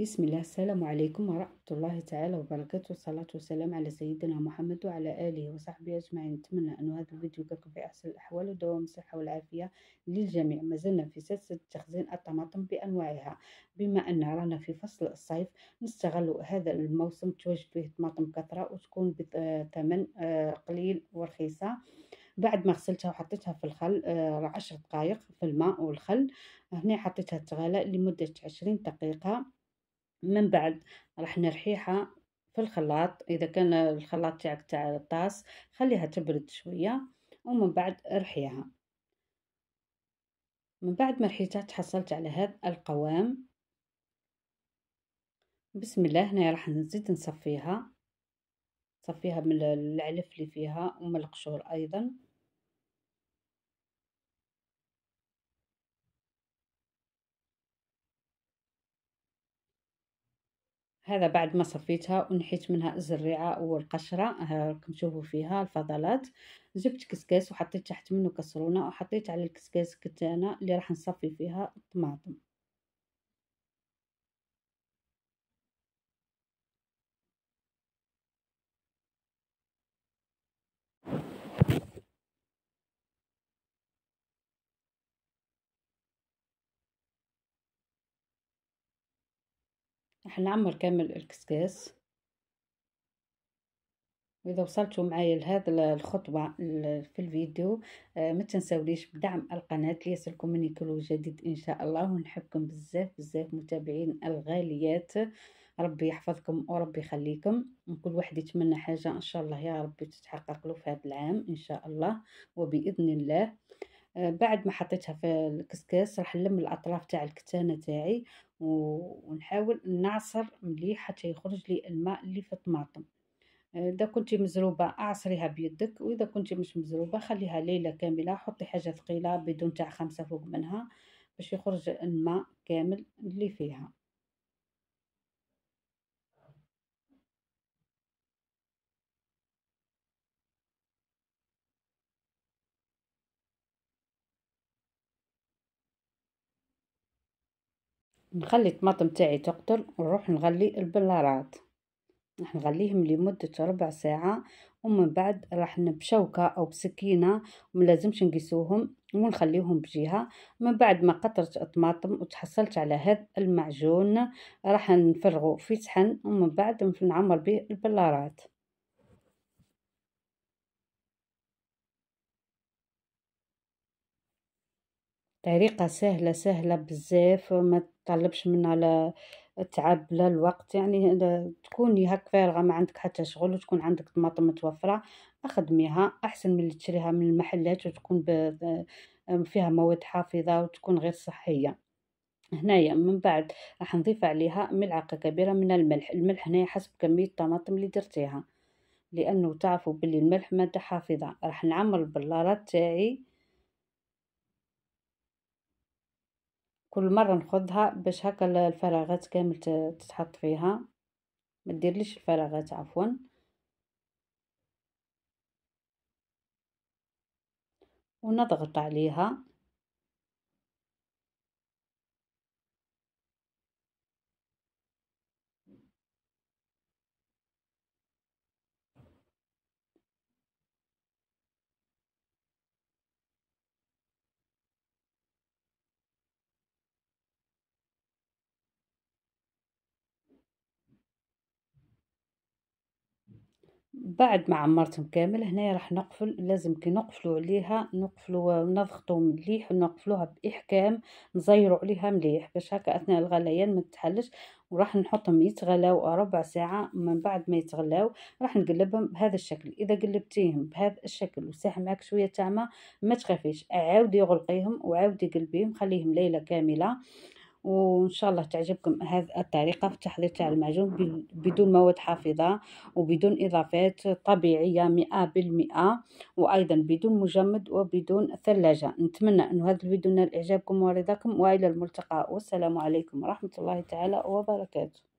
بسم الله السلام عليكم ورحمة الله تعالى وبركاته والصلاة والسلام على سيدنا محمد وعلى آله وصحبه أجمعين نتمنى أن هذا الفيديو يكون في أحسن الأحوال ودوام الصحة والعافية للجميع مازلنا في سلسلة تخزين الطماطم بأنواعها بما أن رانا في فصل الصيف نستغل هذا الموسم توجد فيه طماطم كثرة وتكون بثمن آه، قليل ورخيصة بعد ما غسلتها وحطيتها في الخل آه، عشر دقائق في الماء والخل هنا حطيتها تغلى لمدة عشرين دقيقة من بعد راح نرحيها في الخلاط اذا كان الخلاط تاعك تاع الطاس خليها تبرد شويه ومن بعد رحيها من بعد ما رحيتها تحصلت على هذا القوام بسم الله هنايا راح نزيد نصفيها صفيها من العلف اللي فيها ومن القشور ايضا هذا بعد ما صفيتها ونحيت منها الزريعة والقشرة آه، راكم تشوفوا فيها الفضلات جبت كسكاس وحطيت تحت منه كسرونة وحطيت على الكسكاس كتانة اللي راح نصفي فيها الطماطم راح نعمر كامل الكسكاس واذا وصلتوا معايا لهذا الخطوه في الفيديو آه، ما تنساوليش بدعم القناه ليصلكم مني كل جديد ان شاء الله ونحبكم بزاف بزاف متابعين الغاليات ربي يحفظكم وربي يخليكم كل واحد يتمنى حاجه ان شاء الله يا ربي تتحقق له في هذا العام ان شاء الله وباذن الله آه، بعد ما حطيتها في الكسكس راح نلم الاطراف تاع الكتانه تاعي ونحاول نعصر مليح حتى يخرج لي الماء اللي في الطماطم آه، اذا كنتي مزروبه اعصريها بيدك واذا كنتي مش مزروبه خليها ليله كامله حطي حاجه ثقيله بدون تاع خمسة فوق منها باش يخرج الماء كامل اللي فيها نخلي الطماطم تاعي تقطر ونروح نغلي البلارات راح نغليهم لمدة ربع ساعة ومن بعد راح نبشوكه أو بسكينة وما لازمش نقيسوهم ونخليهم بجهة من بعد ما قطرت الطماطم وتحصلت على هذا المعجون راح نفرغه في صحن ومن بعد نعمر به البلارات طريقه سهله سهله بزاف ما تطلبش من على تعب لا الوقت يعني تكوني هكا فارغه ما عندك حتى شغل وتكون عندك طماطم متوفره اخدميها احسن من اللي تشريها من المحلات وتكون آه، فيها مواد حافظه وتكون غير صحيه هنايا من بعد راح نضيف عليها ملعقه كبيره من الملح الملح هنايا حسب كميه الطماطم اللي درتيها لانه تعرفوا باللي الملح ماده حافظه راح نعمر البلاره تاعي كل مره نخذها باش هكا الفراغات كامل تتحط فيها ما ديرليش الفراغات عفوا ونضغط عليها بعد ما عمرتهم كامل هنايا راح نقفل لازم كي نقفلوا عليها نقفلوا ونضغطوا مليح ونقفلوها باحكام نزيروا عليها مليح باش هكا اثناء الغليان ما تتحلش وراح نحطهم يتغلاو ربع ساعه من بعد ما يتغلاو راح نقلبهم بهذا الشكل اذا قلبتيهم بهذا الشكل وساح معك شويه تاع ما ما تخافيش عاودي غلقيهم وعاودي قلبيهم خليهم ليله كامله وان شاء الله تعجبكم هذه الطريقه في التحضير تاع المعجون بدون مواد حافظه وبدون اضافات طبيعيه مئة بالمئة وايضا بدون مجمد وبدون ثلاجه نتمنى ان هذا الفيديو نال اعجابكم ورضاكم والى الملتقى والسلام عليكم ورحمه الله تعالى وبركاته